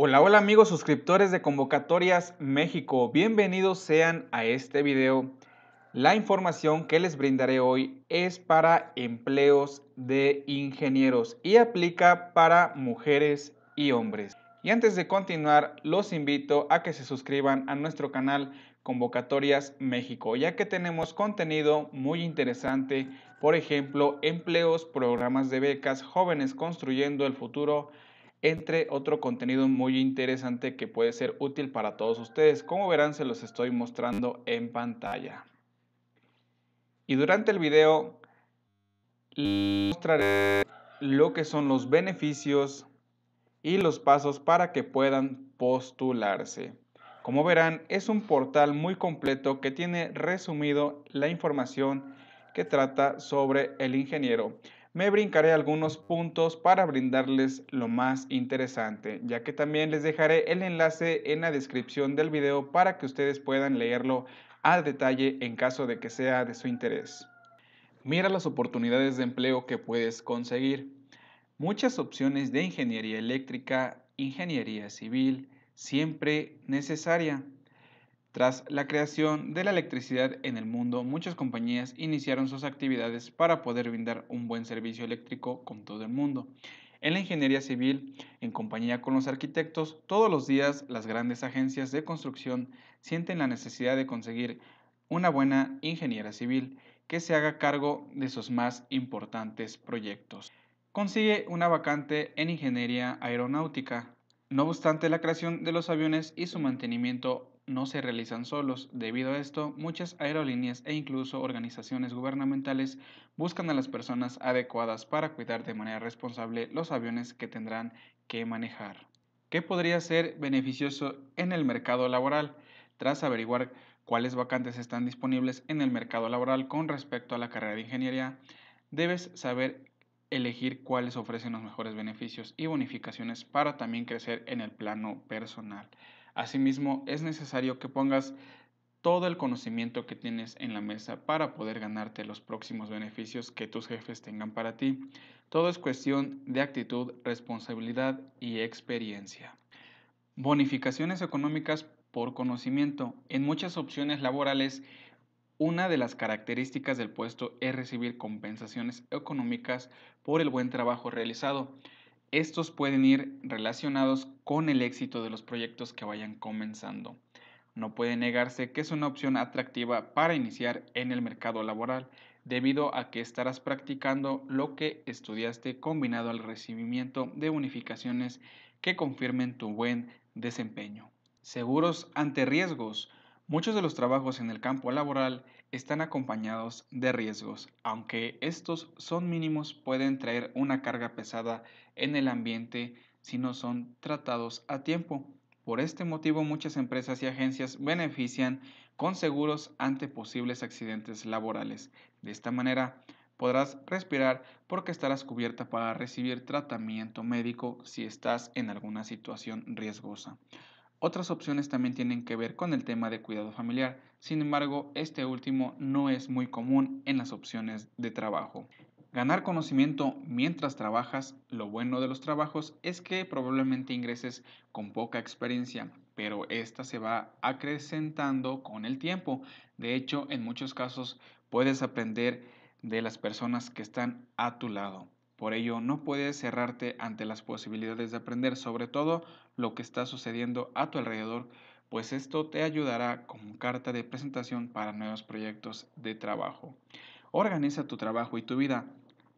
Hola, hola amigos suscriptores de Convocatorias México, bienvenidos sean a este video. La información que les brindaré hoy es para empleos de ingenieros y aplica para mujeres y hombres. Y antes de continuar, los invito a que se suscriban a nuestro canal Convocatorias México, ya que tenemos contenido muy interesante, por ejemplo, empleos, programas de becas, jóvenes construyendo el futuro, entre otro contenido muy interesante que puede ser útil para todos ustedes. Como verán, se los estoy mostrando en pantalla. Y durante el video les mostraré lo que son los beneficios y los pasos para que puedan postularse. Como verán, es un portal muy completo que tiene resumido la información que trata sobre el ingeniero me brincaré algunos puntos para brindarles lo más interesante, ya que también les dejaré el enlace en la descripción del video para que ustedes puedan leerlo al detalle en caso de que sea de su interés. Mira las oportunidades de empleo que puedes conseguir. Muchas opciones de ingeniería eléctrica, ingeniería civil, siempre necesaria. Tras la creación de la electricidad en el mundo, muchas compañías iniciaron sus actividades para poder brindar un buen servicio eléctrico con todo el mundo. En la ingeniería civil, en compañía con los arquitectos, todos los días las grandes agencias de construcción sienten la necesidad de conseguir una buena ingeniera civil que se haga cargo de sus más importantes proyectos. Consigue una vacante en ingeniería aeronáutica. No obstante la creación de los aviones y su mantenimiento no se realizan solos. Debido a esto, muchas aerolíneas e incluso organizaciones gubernamentales buscan a las personas adecuadas para cuidar de manera responsable los aviones que tendrán que manejar. ¿Qué podría ser beneficioso en el mercado laboral? Tras averiguar cuáles vacantes están disponibles en el mercado laboral con respecto a la carrera de ingeniería, debes saber elegir cuáles ofrecen los mejores beneficios y bonificaciones para también crecer en el plano personal. Asimismo, es necesario que pongas todo el conocimiento que tienes en la mesa para poder ganarte los próximos beneficios que tus jefes tengan para ti. Todo es cuestión de actitud, responsabilidad y experiencia. Bonificaciones económicas por conocimiento. En muchas opciones laborales, una de las características del puesto es recibir compensaciones económicas por el buen trabajo realizado. Estos pueden ir relacionados con el éxito de los proyectos que vayan comenzando. No puede negarse que es una opción atractiva para iniciar en el mercado laboral, debido a que estarás practicando lo que estudiaste combinado al recibimiento de unificaciones que confirmen tu buen desempeño. Seguros ante riesgos. Muchos de los trabajos en el campo laboral están acompañados de riesgos, aunque estos son mínimos pueden traer una carga pesada en el ambiente si no son tratados a tiempo. Por este motivo muchas empresas y agencias benefician con seguros ante posibles accidentes laborales. De esta manera podrás respirar porque estarás cubierta para recibir tratamiento médico si estás en alguna situación riesgosa. Otras opciones también tienen que ver con el tema de cuidado familiar, sin embargo, este último no es muy común en las opciones de trabajo. Ganar conocimiento mientras trabajas, lo bueno de los trabajos es que probablemente ingreses con poca experiencia, pero esta se va acrecentando con el tiempo. De hecho, en muchos casos puedes aprender de las personas que están a tu lado. Por ello, no puedes cerrarte ante las posibilidades de aprender sobre todo lo que está sucediendo a tu alrededor, pues esto te ayudará como carta de presentación para nuevos proyectos de trabajo. Organiza tu trabajo y tu vida.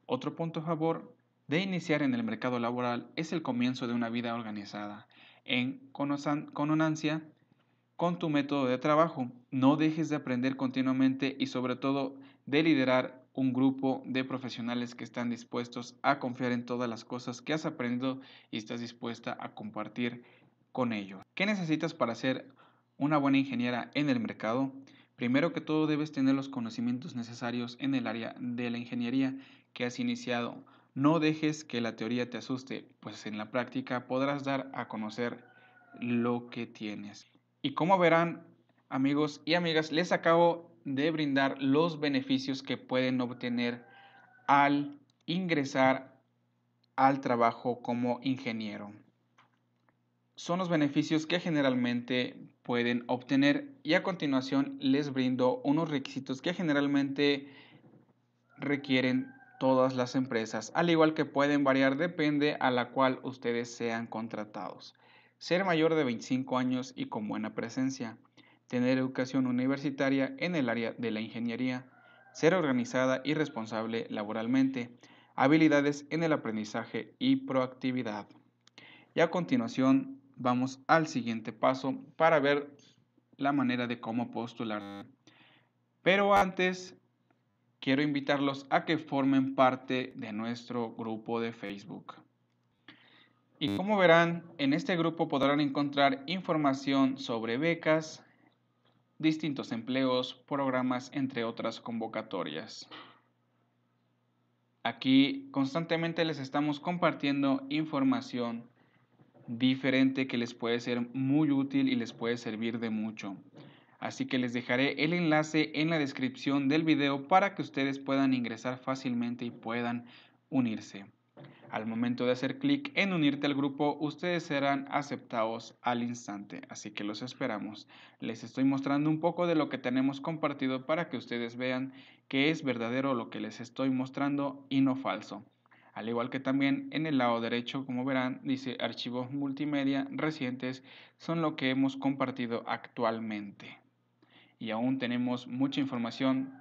Otro punto a favor de iniciar en el mercado laboral es el comienzo de una vida organizada. En cononancia con tu método de trabajo, no dejes de aprender continuamente y sobre todo de liderar un grupo de profesionales que están dispuestos a confiar en todas las cosas que has aprendido y estás dispuesta a compartir con ellos. ¿Qué necesitas para ser una buena ingeniera en el mercado? Primero que todo debes tener los conocimientos necesarios en el área de la ingeniería que has iniciado. No dejes que la teoría te asuste, pues en la práctica podrás dar a conocer lo que tienes. Y como verán, amigos y amigas, les acabo de brindar los beneficios que pueden obtener al ingresar al trabajo como ingeniero. Son los beneficios que generalmente pueden obtener y a continuación les brindo unos requisitos que generalmente requieren todas las empresas, al igual que pueden variar depende a la cual ustedes sean contratados. Ser mayor de 25 años y con buena presencia tener educación universitaria en el área de la ingeniería, ser organizada y responsable laboralmente, habilidades en el aprendizaje y proactividad. Y a continuación vamos al siguiente paso para ver la manera de cómo postular. Pero antes, quiero invitarlos a que formen parte de nuestro grupo de Facebook. Y como verán, en este grupo podrán encontrar información sobre becas, distintos empleos, programas, entre otras convocatorias. Aquí constantemente les estamos compartiendo información diferente que les puede ser muy útil y les puede servir de mucho. Así que les dejaré el enlace en la descripción del video para que ustedes puedan ingresar fácilmente y puedan unirse. Al momento de hacer clic en unirte al grupo, ustedes serán aceptados al instante, así que los esperamos. Les estoy mostrando un poco de lo que tenemos compartido para que ustedes vean que es verdadero lo que les estoy mostrando y no falso. Al igual que también en el lado derecho, como verán, dice archivos multimedia recientes son lo que hemos compartido actualmente. Y aún tenemos mucha información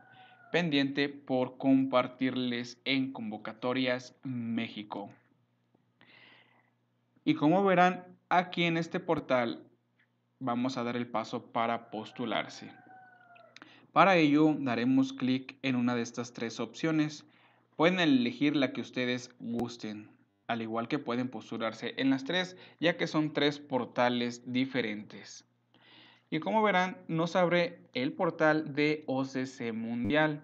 pendiente por compartirles en Convocatorias México. Y como verán, aquí en este portal vamos a dar el paso para postularse. Para ello daremos clic en una de estas tres opciones. Pueden elegir la que ustedes gusten, al igual que pueden postularse en las tres, ya que son tres portales diferentes. Y como verán, nos abre el portal de OCC Mundial.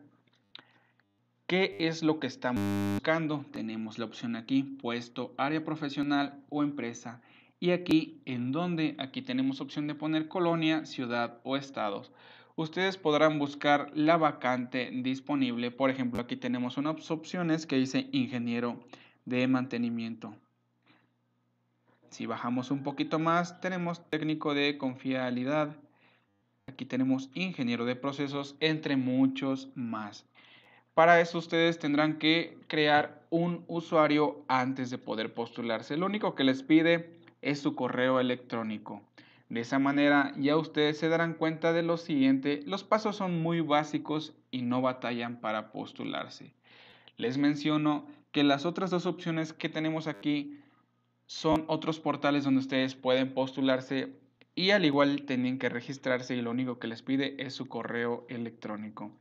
¿Qué es lo que estamos buscando? Tenemos la opción aquí, puesto, área profesional o empresa. Y aquí, ¿en donde Aquí tenemos opción de poner colonia, ciudad o estados. Ustedes podrán buscar la vacante disponible. Por ejemplo, aquí tenemos unas opciones que dice ingeniero de mantenimiento. Si bajamos un poquito más, tenemos técnico de confiabilidad. Aquí tenemos ingeniero de procesos, entre muchos más. Para eso ustedes tendrán que crear un usuario antes de poder postularse. Lo único que les pide es su correo electrónico. De esa manera ya ustedes se darán cuenta de lo siguiente, los pasos son muy básicos y no batallan para postularse. Les menciono que las otras dos opciones que tenemos aquí son otros portales donde ustedes pueden postularse y al igual tienen que registrarse y lo único que les pide es su correo electrónico.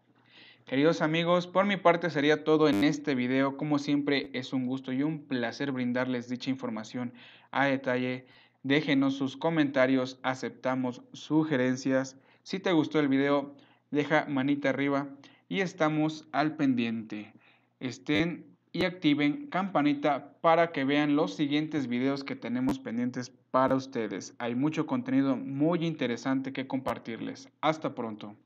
Queridos amigos, por mi parte sería todo en este video. Como siempre es un gusto y un placer brindarles dicha información a detalle. Déjenos sus comentarios, aceptamos sugerencias. Si te gustó el video, deja manita arriba y estamos al pendiente. Estén y activen campanita para que vean los siguientes videos que tenemos pendientes para ustedes. Hay mucho contenido muy interesante que compartirles. Hasta pronto.